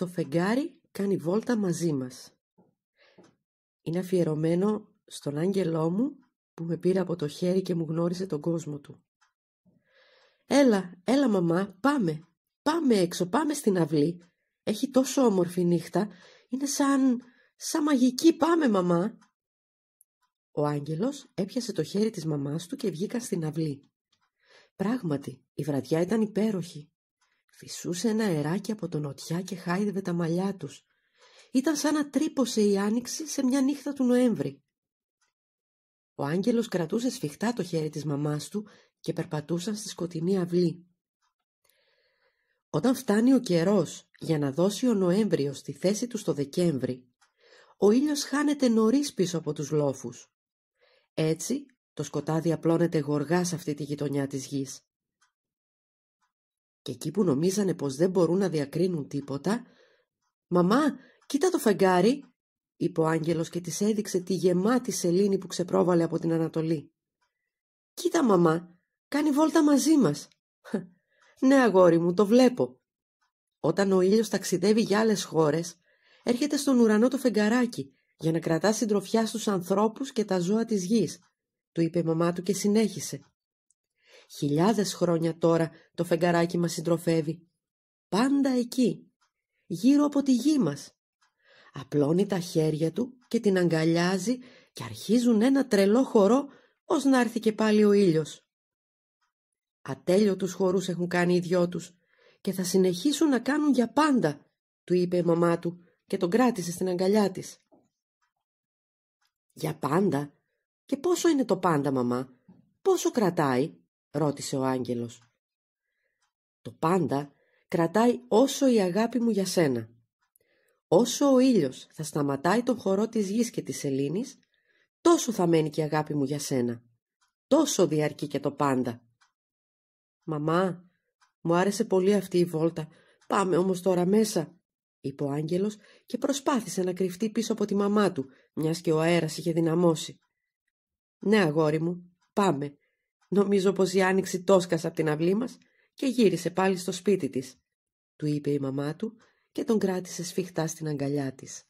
Το φεγγάρι κάνει βόλτα μαζί μας. Είναι αφιερωμένο στον άγγελό μου που με πήρε από το χέρι και μου γνώρισε τον κόσμο του. «Έλα, έλα μαμά, πάμε, πάμε έξω, πάμε στην αυλή. Έχει τόσο όμορφη νύχτα, είναι σαν, σαν μαγική, πάμε μαμά». Ο άγγελος έπιασε το χέρι της μαμάς του και βγήκα στην αυλή. Πράγματι, η βραδιά ήταν υπέροχη. Φυσούσε ένα αεράκι από τον νοτιά και χάιδευε τα μαλλιά τους. Ήταν σαν να τρύπωσε η άνοιξη σε μια νύχτα του Νοέμβρη. Ο Άγγελος κρατούσε σφιχτά το χέρι της μαμάς του και περπατούσαν στη σκοτεινή αυλή. Όταν φτάνει ο καιρός για να δώσει ο Νοέμβριος τη θέση του στο Δεκέμβρη, ο ήλιος χάνεται νωρίς πίσω από τους λόφους. Έτσι, το σκοτάδι απλώνεται γοργά σε αυτή τη γειτονιά της γης. Και εκεί που νομίζανε πως δεν μπορούν να διακρίνουν τίποτα «Μαμά, κοίτα το φεγγάρι», είπε ο άγγελος και της έδειξε τη γεμάτη σελήνη που ξεπρόβαλε από την Ανατολή. «Κοίτα, μαμά, κάνει βόλτα μαζί μας». «Ναι, αγόρι μου, το βλέπω». Όταν ο ήλιος ταξιδεύει για άλλες χώρες, έρχεται στον ουρανό το φεγγαράκι για να κρατά συντροφιά στους ανθρώπους και τα ζώα της γης, του είπε η μαμά του και συνέχισε. Χιλιάδες χρόνια τώρα το φεγγαράκι μας συντροφεύει. Πάντα εκεί, γύρω από τη γη μας. Απλώνει τα χέρια του και την αγκαλιάζει και αρχίζουν ένα τρελό χορό ως να έρθει και πάλι ο ήλιος. Ατέλειωτους χορούς έχουν κάνει οι δυο τους και θα συνεχίσουν να κάνουν για πάντα, του είπε η μαμά του και τον κράτησε στην αγκαλιά της. «Για πάντα? Και πόσο είναι το πάντα, μαμά? Πόσο κρατάει?» ρώτησε ο άγγελος. Το πάντα κρατάει όσο η αγάπη μου για σένα. Όσο ο ήλιος θα σταματάει τον χορό της γης και της σελήνης, τόσο θα μένει και η αγάπη μου για σένα. Τόσο διαρκεί και το πάντα. «Μαμά, μου άρεσε πολύ αυτή η βόλτα. Πάμε όμως τώρα μέσα», είπε ο άγγελος και προσπάθησε να κρυφτεί πίσω από τη μαμά του, μιας και ο αέρας είχε δυναμώσει. «Ναι, αγόρι μου, πάμε», Νομίζω πως η Άνοιξη τόσκασε από την αυλή μας και γύρισε πάλι στο σπίτι της», του είπε η μαμά του και τον κράτησε σφιχτά στην αγκαλιά της.